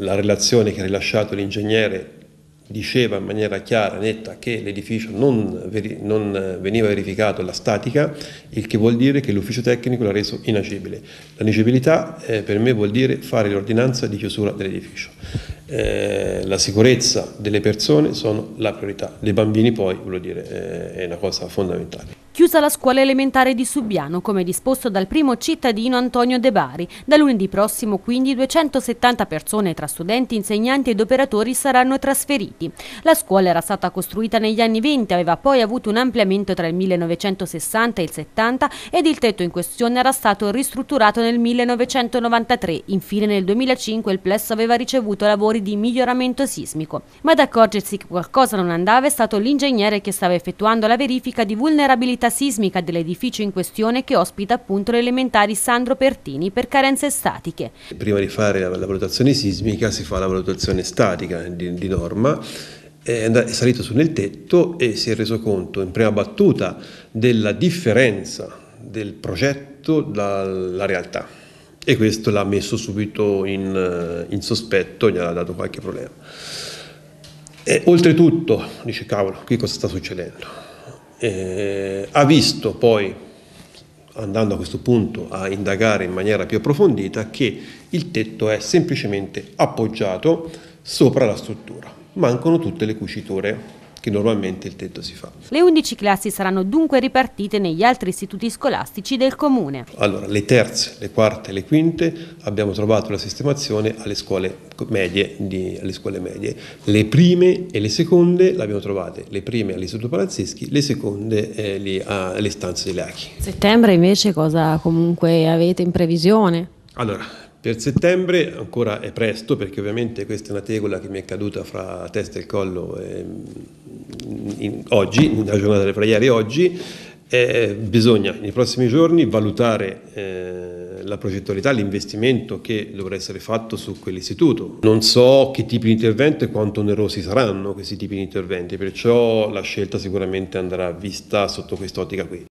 La relazione che ha rilasciato l'ingegnere diceva in maniera chiara, netta, che l'edificio non, non, veniva verificato la statica, il che vuol dire che l'ufficio tecnico l'ha reso inagibile. L'anagibilità eh, per me vuol dire fare l'ordinanza di chiusura dell'edificio. Eh, la sicurezza delle persone sono la priorità, dei bambini poi dire, eh, è una cosa fondamentale chiusa la scuola elementare di Subiano, come disposto dal primo cittadino Antonio De Bari. Da lunedì prossimo, quindi, 270 persone tra studenti, insegnanti ed operatori saranno trasferiti. La scuola era stata costruita negli anni 20, aveva poi avuto un ampliamento tra il 1960 e il 70 ed il tetto in questione era stato ristrutturato nel 1993. Infine nel 2005 il plesso aveva ricevuto lavori di miglioramento sismico. Ma ad accorgersi che qualcosa non andava è stato l'ingegnere che stava effettuando la verifica di vulnerabilità allerta sismica dell'edificio in questione che ospita appunto l'elementari Sandro Pertini per carenze statiche. Prima di fare la valutazione sismica si fa la valutazione statica di, di norma è salito su nel tetto e si è reso conto in prima battuta della differenza del progetto dalla realtà e questo l'ha messo subito in, in sospetto, gli ha dato qualche problema. E oltretutto dice cavolo, qui cosa sta succedendo? eh, ha visto poi, andando a questo punto a indagare in maniera più approfondita, che il tetto è semplicemente appoggiato sopra la struttura. Mancano tutte le cuciture che normalmente il tetto si fa. Le 11 classi saranno dunque ripartite negli altri istituti scolastici del comune. Allora, le terze, le quarte e le quinte abbiamo trovato la sistemazione alle scuole medie, di, alle scuole medie. Le prime e le seconde le abbiamo trovate, le prime all'Istituto Palazzeschi, le seconde eh, lì, alle stanze di Leachi. Settembre invece cosa comunque avete in previsione? Allora, per settembre ancora è presto perché ovviamente questa è una tegola che mi è caduta fra testa e collo. E ehm, in, oggi, la giornata delle preghiere oggi, eh, bisogna nei prossimi giorni valutare eh, la progettualità, l'investimento che dovrà essere fatto su quell'istituto. Non so che tipi di intervento e quanto onerosi saranno questi tipi di interventi, perciò la scelta sicuramente andrà vista sotto quest'ottica qui.